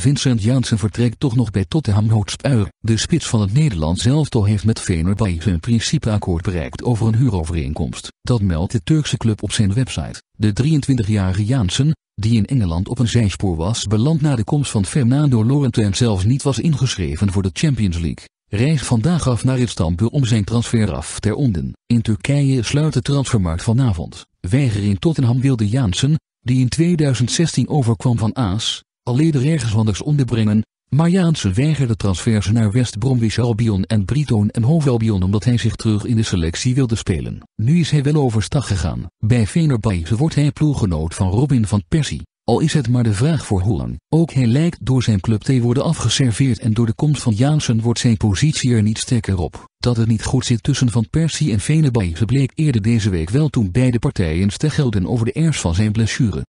Vincent Janssen vertrekt toch nog bij Tottenham Hotspur. De spits van het Nederlands elftal heeft met Fenerbahce een principeakkoord bereikt over een huurovereenkomst. Dat meldt de Turkse club op zijn website. De 23-jarige Janssen, die in Engeland op een zijspoor was beland na de komst van Fernando Lorente en zelfs niet was ingeschreven voor de Champions League, Reis vandaag af naar Istanbul om zijn transfer af te onden. In Turkije sluit de transfermarkt vanavond. Weiger in Tottenham wilde Janssen, die in 2016 overkwam van AAS, Alleen ergens anders onderbrengen, maar Jaanse weigerde transfers naar West Bromwich Albion en Brighton en Hove Albion omdat hij zich terug in de selectie wilde spelen. Nu is hij wel overstag gegaan. Bij Venerbaise wordt hij ploeggenoot van Robin van Persie. Al is het maar de vraag voor hoe lang. Ook hij lijkt door zijn club te worden afgeserveerd en door de komst van Jaansen wordt zijn positie er niet sterker op. Dat het niet goed zit tussen Van Persie en Venerbahce bleek eerder deze week wel toen beide partijen steggelden over de ernst van zijn blessure.